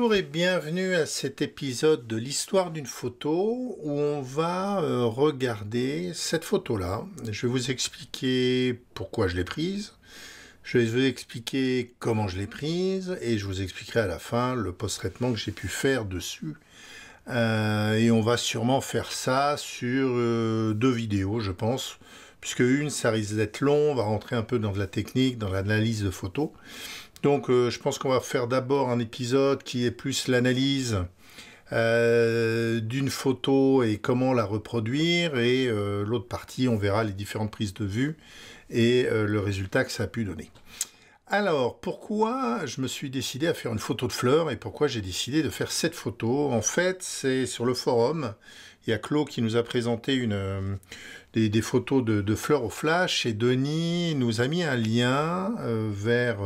Bonjour et bienvenue à cet épisode de l'histoire d'une photo où on va euh, regarder cette photo-là. Je vais vous expliquer pourquoi je l'ai prise, je vais vous expliquer comment je l'ai prise et je vous expliquerai à la fin le post-traitement que j'ai pu faire dessus. Euh, et on va sûrement faire ça sur euh, deux vidéos, je pense, puisque une, ça risque d'être long, on va rentrer un peu dans de la technique, dans l'analyse de photos. Donc euh, je pense qu'on va faire d'abord un épisode qui est plus l'analyse euh, d'une photo et comment la reproduire et euh, l'autre partie on verra les différentes prises de vue et le résultat que ça a pu donner. Alors pourquoi je me suis décidé à faire une photo de fleurs et pourquoi j'ai décidé de faire cette photo En fait c'est sur le forum, il y a Claude qui nous a présenté une, des, photos de, de, fleurs au flash et Denis nous a mis un lien vers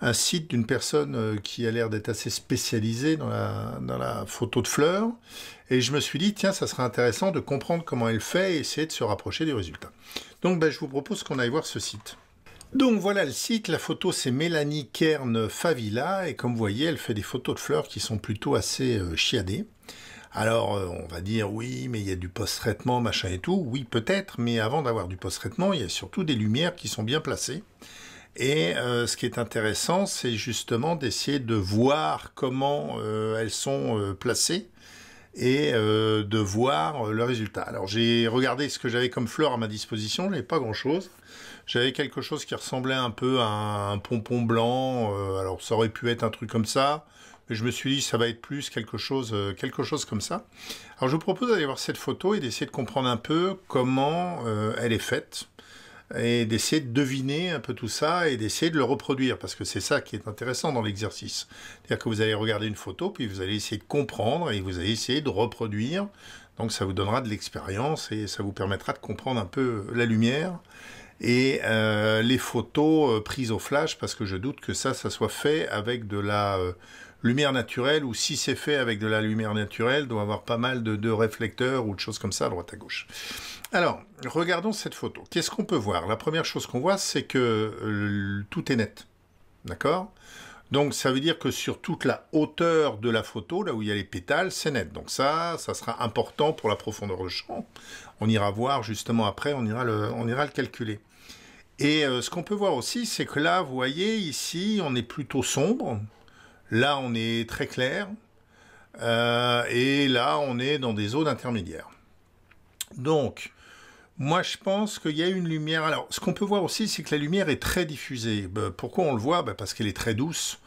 un site d'une personne euh, qui a l'air d'être assez spécialisée dans la, photo de fleurs. Et je me suis dit, tiens, ça serait intéressant de comprendre comment elle fait et essayer de se rapprocher des résultats. Donc ben, je vous propose qu'on aille voir ce site. Donc voilà le site, la photo c'est Mélanie Kern Favila et comme vous voyez elle fait des photos de fleurs qui sont plutôt assez euh, chiadées. Alors euh, on va dire oui mais il y a du post-traitement machin et tout, oui peut-être mais avant d'avoir du post-traitement il y a surtout des lumières qui sont bien placées. Et euh, ce qui est intéressant, c'est justement d'essayer de voir comment euh, elles sont euh, placées et de voir le résultat. Alors j'ai regardé ce que j'avais comme fleur à ma disposition, j'avais pas grand-chose. J'avais quelque chose qui ressemblait un peu à un, pompon blanc. alors ça aurait pu être un truc comme ça, mais je me suis dit ça va être plus quelque chose, quelque chose comme ça. Alors je vous propose d'aller voir cette photo et d'essayer de comprendre un peu comment elle est faite et d'essayer de deviner un peu tout ça et d'essayer de le reproduire, parce que c'est ça qui est intéressant dans l'exercice. C'est-à-dire que vous allez regarder une photo, puis vous allez essayer de comprendre et vous allez essayer de reproduire. Donc ça vous donnera de l'expérience et ça vous permettra de comprendre un peu la lumière et euh, les photos euh, prises au flash, parce que je doute que ça, ça soit fait avec de la... Euh, lumière naturelle, ou si c'est fait avec de la lumière naturelle, doit avoir pas mal de, réflecteurs ou de choses comme ça à droite à gauche. Alors, regardons cette photo. Qu'est-ce qu'on peut voir La première chose qu'on voit, c'est que euh, tout est net. D'accord donc ça veut dire que sur toute la hauteur de la photo, là où il y a les pétales, c'est net. Donc ça, ça sera important pour la profondeur de champ. On ira voir justement après, on ira le, on ira le calculer. Et euh, ce qu'on peut voir aussi, c'est que là, vous voyez, ici, on est plutôt sombre. Là, on est très clair. Euh, et là, on est dans des zones intermédiaires. Donc, moi, je pense qu'il y a une lumière. Alors, ce qu'on peut voir aussi, c'est que la lumière est très diffusée. Bah, pourquoi on le voit bah, Parce qu'elle est très douce.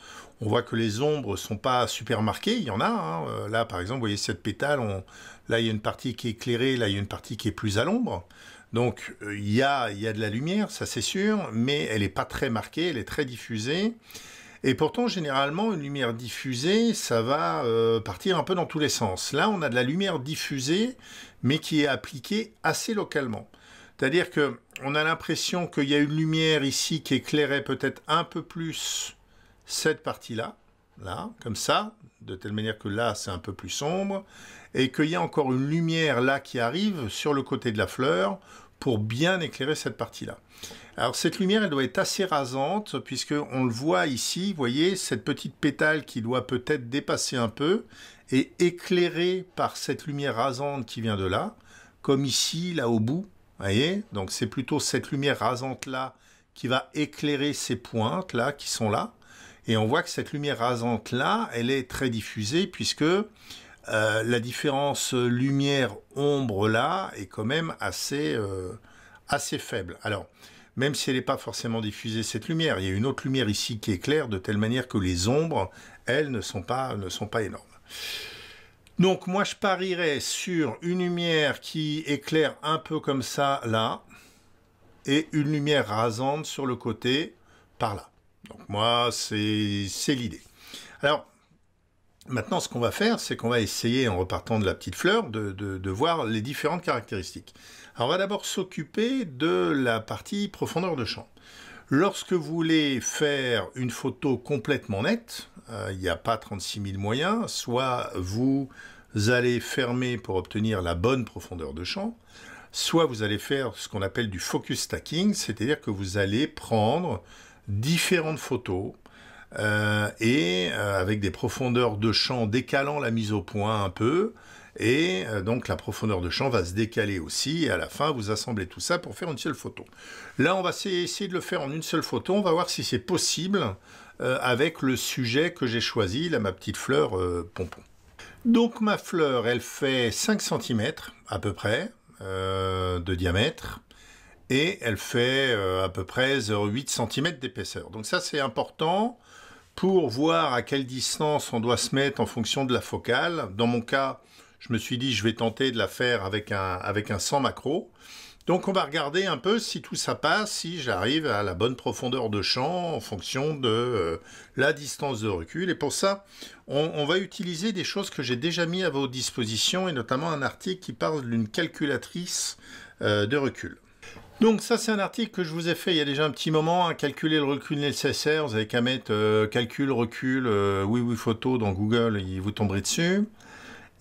On voit que les ombres sont pas super marquées. Il y en a. Hein. Euh, là, par exemple, vous voyez cette pétale. Là, il y a une partie qui est éclairée. Là, il y a une partie qui est plus à l'ombre. Donc, euh, il y a, il y a de la lumière, ça c'est sûr, mais elle n'est pas très marquée, elle est très diffusée. Et pourtant, généralement, une lumière diffusée, ça va euh, partir un peu dans tous les sens. Là, on a de la lumière diffusée, mais qui est appliquée assez localement. C'est-à-dire que on a l'impression qu'il y a une lumière ici qui éclairait peut-être un peu plus cette partie-là, là, comme ça, de telle manière que là, c'est un peu plus sombre, et qu'il y a encore une lumière là qui arrive sur le côté de la fleur pour bien éclairer cette partie-là. Alors cette lumière, elle doit être assez rasante, puisque on le voit ici, vous voyez, cette petite pétale qui doit peut-être dépasser un peu, et éclairée par cette lumière rasante qui vient de là, comme ici, là au bout, voyez Donc c'est plutôt cette lumière rasante-là qui va éclairer ces pointes là qui sont là. Et on voit que cette lumière rasante là, elle est très diffusée puisque euh, la différence euh, lumière-ombre là est quand même assez, euh, assez faible. Alors, même si elle n'est pas forcément diffusée, cette lumière, il y a une autre lumière ici qui éclaire de telle manière que les ombres, elles, ne sont pas, ne sont pas énormes. Donc moi, je parierais sur une lumière qui éclaire un peu comme ça, là, et une lumière rasante sur le côté, par là. Donc moi, c'est l'idée. Alors, Maintenant, ce qu'on va faire, c'est qu'on va essayer, en repartant de la petite fleur, de, voir les différentes caractéristiques. Alors, on va d'abord s'occuper de la partie profondeur de champ. Lorsque vous voulez faire une photo complètement nette, euh, il n'y a pas 36 000 moyens, soit vous allez fermer pour obtenir la bonne profondeur de champ, soit vous allez faire ce qu'on appelle du focus stacking, c'est-à-dire que vous allez prendre différentes photos euh, et euh, avec des profondeurs de champ décalant la mise au point un peu. Et euh, donc la profondeur de champ va se décaler aussi, et à la fin, vous assemblez tout ça pour faire une seule photo. Là, on va essayer de le faire en une seule photo, on va voir si c'est possible avec le sujet que j'ai choisi, là, ma petite fleur pompon. Donc ma fleur, elle fait 5 cm à peu près de diamètre, et elle fait euh, à peu près 8 cm d'épaisseur. Donc ça c'est important pour voir à quelle distance on doit se mettre en fonction de la focale. Dans mon cas, je me suis dit je vais tenter de la faire avec un, avec un 100 macro. Donc on va regarder un peu si tout ça passe, si j'arrive à la bonne profondeur de champ en fonction de euh, la distance de recul. Et pour ça, on, va utiliser des choses que j'ai déjà mis à vos dispositions, et notamment un article qui parle d'une calculatrice euh, de recul. Donc ça c'est un article que je vous ai fait il y a déjà un petit moment, hein, calculer le recul nécessaire, vous avez qu'à mettre euh, calcul, recul, euh, oui oui photo dans Google, il vous tomberez dessus.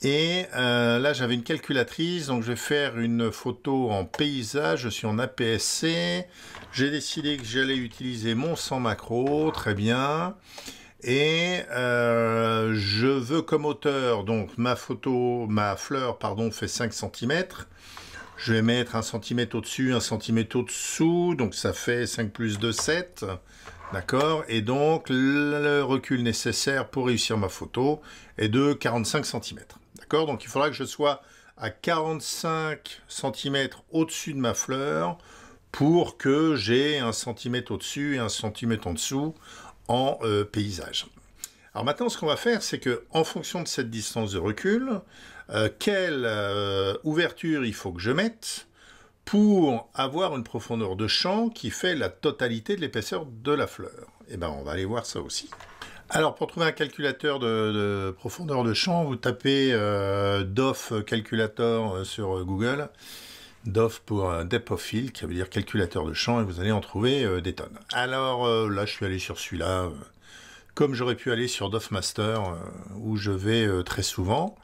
Et euh, là j'avais une calculatrice, donc je vais faire une photo en paysage, je suis en APS-C, j'ai décidé que j'allais utiliser mon 100 macro, très bien. Et je veux comme hauteur, donc ma photo, ma fleur, pardon, fait 5 cm. Je vais mettre un centimètre au-dessus, un centimètre au-dessous, donc ça fait 5 plus 2, 7. D'accord Et donc, le recul nécessaire pour réussir ma photo est de 45 cm. D'accord Donc, il faudra que je sois à 45 cm au-dessus de ma fleur pour que j'ai un centimètre au-dessus et un centimètre en dessous en euh, paysage. Alors maintenant, ce qu'on va faire, c'est que en fonction de cette distance de recul, euh, quelle euh, ouverture il faut que je mette pour avoir une profondeur de champ qui fait la totalité de l'épaisseur de la fleur. Et eh bien on va aller voir ça aussi. Alors pour trouver un calculateur de, profondeur de champ, vous tapez euh, DOF Calculator sur Google. DOF pour Depth of Field, qui veut dire calculateur de champ, et vous allez en trouver des tonnes. Alors là je suis allé sur celui-là, comme j'aurais pu aller sur DOF Master, où je vais très souvent.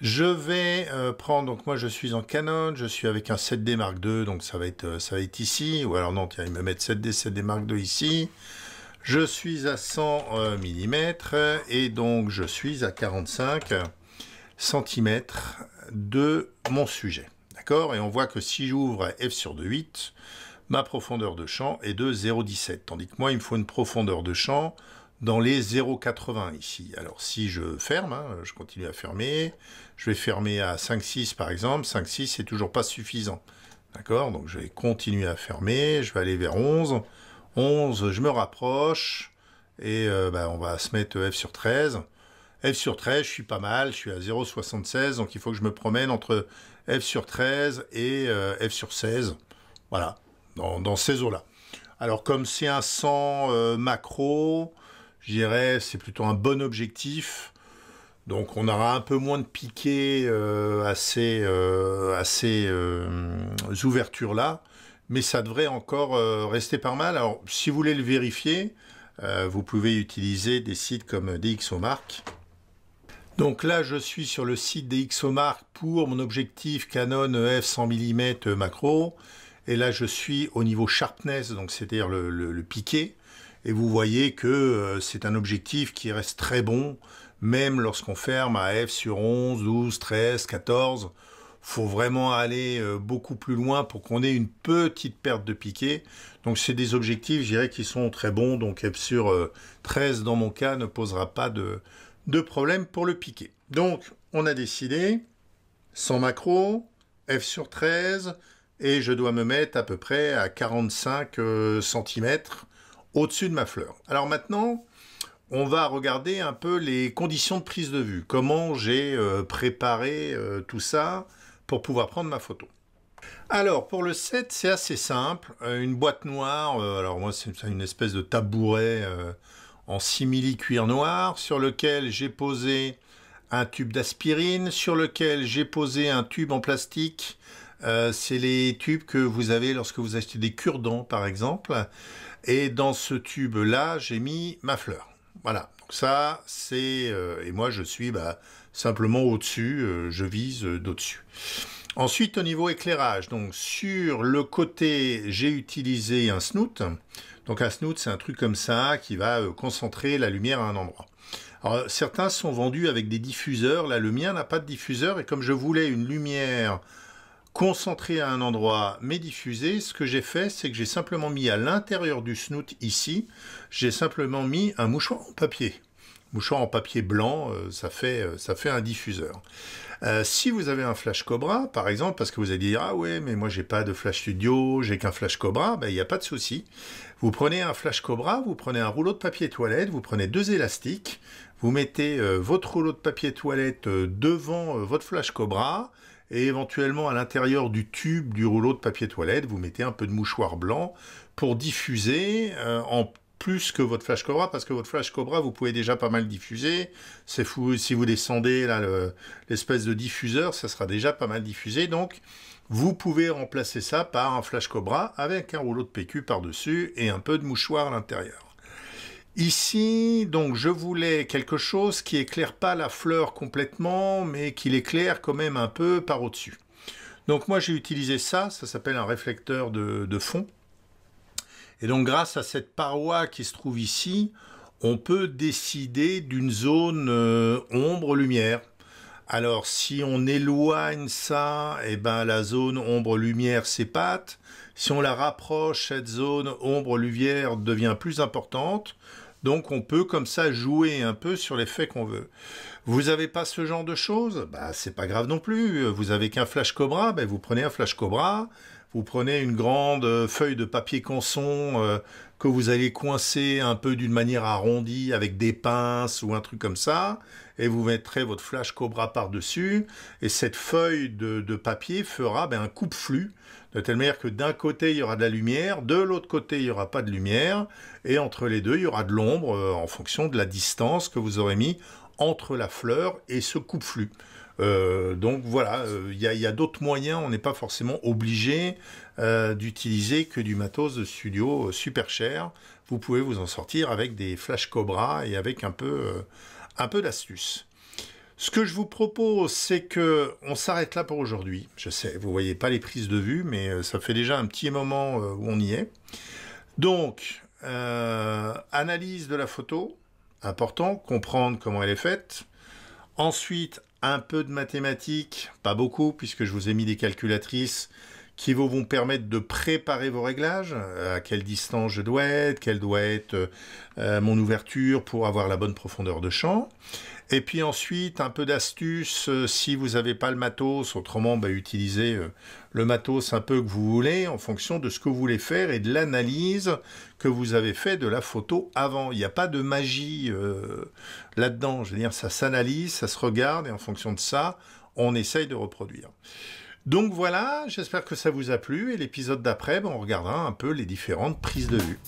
Je vais euh, prendre, donc moi je suis en Canon, je suis avec un 7D Mark II, donc ça va être, euh, ça va être ici, ou alors non, tiens, il me met 7D, 7D Mark II ici. Je suis à 100 euh, mm et donc je suis à 45 cm de mon sujet. D'accord Et on voit que si j'ouvre f sur 2,8, ma profondeur de champ est de 0,17. Tandis que moi, il me faut une profondeur de champ dans les 0,80 ici. Alors si je ferme, hein, je continue à fermer, je vais fermer à 5,6 par exemple, 5,6 c'est toujours pas suffisant. D'accord Donc je vais continuer à fermer, je vais aller vers 11, 11 je me rapproche, et euh, bah, on va se mettre F sur 13. F sur 13, je suis pas mal, je suis à 0,76, donc il faut que je me promène entre F sur 13 et euh, F sur 16. Voilà, dans, ces eaux-là. Alors comme c'est un 100 euh, macro, je dirais, c'est plutôt un bon objectif. Donc on aura un peu moins de piqué à ces, ouvertures-là, mais ça devrait encore euh, rester pas mal. Alors si vous voulez le vérifier, euh, vous pouvez utiliser des sites comme DxOMark. Donc là, je suis sur le site DxOMark pour mon objectif Canon e f 100 mm macro. Et là, je suis au niveau sharpness, donc c'est-à-dire le, le, piqué. Et vous voyez que euh, c'est un objectif qui reste très bon, même lorsqu'on ferme à F sur 11, 12, 13, 14. Faut vraiment aller euh, beaucoup plus loin pour qu'on ait une petite perte de piqué. Donc c'est des objectifs, je dirais, qui sont très bons. Donc F sur 13, euh, dans mon cas, ne posera pas de, de problème pour le piqué. Donc on a décidé, sans macro, F sur 13, et je dois me mettre à peu près à 45 cm au-dessus de ma fleur. Alors maintenant, on va regarder un peu les conditions de prise de vue, comment j'ai euh, préparé euh, tout ça pour pouvoir prendre ma photo. Alors pour le set c'est assez simple, euh, une boîte noire, alors moi c'est une espèce de tabouret en simili cuir noir sur lequel j'ai posé un tube d'aspirine, sur lequel j'ai posé un tube en plastique euh, c'est les tubes que vous avez lorsque vous achetez des cure-dents, par exemple. Et dans ce tube-là, j'ai mis ma fleur. Voilà. Donc ça, c'est... Euh, et moi, je suis bah, simplement au-dessus. Euh, je vise d'au-dessus. Ensuite, au niveau éclairage, donc sur le côté, j'ai utilisé un snoot. Donc un snoot, c'est un truc comme ça qui va concentrer la lumière à un endroit. Alors, certains sont vendus avec des diffuseurs. Là, le mien n'a pas de diffuseur. Et comme je voulais une lumière concentré à un endroit mais diffusé, ce que j'ai fait, c'est que j'ai simplement mis à l'intérieur du snoot ici, j'ai simplement mis un mouchoir en papier. Mouchoir en papier blanc, euh, ça, fait, euh, ça fait un diffuseur. Euh, si vous avez un Flash Cobra, par exemple, parce que vous allez dire ah ouais, mais moi j'ai pas de Flash Studio, j'ai qu'un Flash Cobra, ben, il n'y a pas de souci. Vous prenez un Flash Cobra, vous prenez un rouleau de papier toilette, vous prenez deux élastiques, vous mettez votre rouleau de papier toilette devant votre Flash Cobra et éventuellement à l'intérieur du tube du rouleau de papier toilette, vous mettez un peu de mouchoir blanc pour diffuser euh, en plus que votre flash cobra, parce que votre flash cobra, vous pouvez déjà pas mal diffuser. C'est fou, si vous descendez là l'espèce de diffuseur, ça sera déjà pas mal diffusé. Donc, vous pouvez remplacer ça par un flash cobra avec un rouleau de PQ par-dessus et un peu de mouchoir à l'intérieur. Ici, donc, je voulais quelque chose qui éclaire pas la fleur complètement, mais qui l'éclaire quand même un peu par au-dessus. Donc moi, j'ai utilisé ça, ça s'appelle un réflecteur de, fond. Et donc, grâce à cette paroi qui se trouve ici, on peut décider d'une zone euh, ombre-lumière. Alors, si on éloigne ça, et eh ben, la zone ombre-lumière s'épate. Si on la rapproche, cette zone ombre-lumière devient plus importante. Donc on peut comme ça jouer un peu sur les faits qu'on veut. Vous n'avez pas ce genre de choses Bah c'est pas grave non plus. Vous avez qu'un flash Cobra, ben, vous prenez un flash Cobra, vous prenez une grande euh, feuille de papier canson euh, que vous allez coincer un peu d'une manière arrondie avec des pinces ou un truc comme ça, et vous mettrez votre flash Cobra par-dessus, et cette feuille de, papier fera ben, un coupe-flux, de telle manière que d'un côté il y aura de la lumière, de l'autre côté il n'y aura pas de lumière, et entre les deux il y aura de l'ombre euh, en fonction de la distance que vous aurez mis entre la fleur et ce coupe-flux. Euh, donc voilà, il euh, y a, d'autres moyens, on n'est pas forcément obligé euh, d'utiliser que du matos de studio super cher. Vous pouvez vous en sortir avec des flash Cobra et avec un peu, un peu d'astuce. Ce que je vous propose, c'est que on s'arrête là pour aujourd'hui. Je sais, vous voyez pas les prises de vue, mais ça fait déjà un petit moment où on y est. Donc, analyse de la photo, important, comprendre comment elle est faite. Ensuite, un peu de mathématiques, pas beaucoup, puisque je vous ai mis des calculatrices, qui vont vous permettre de préparer vos réglages, euh, à quelle distance je dois être, quelle doit être euh, mon ouverture pour avoir la bonne profondeur de champ. Et puis ensuite, un peu d'astuce, euh, si vous n'avez pas le matos, autrement, bah, utilisez le matos un peu que vous voulez en fonction de ce que vous voulez faire et de l'analyse que vous avez fait de la photo avant. Il n'y a pas de magie là-dedans. Je veux dire, ça s'analyse, ça se regarde et en fonction de ça, on essaye de reproduire. Donc voilà, j'espère que ça vous a plu et l'épisode d'après, ben, on regardera un peu les différentes prises de vue.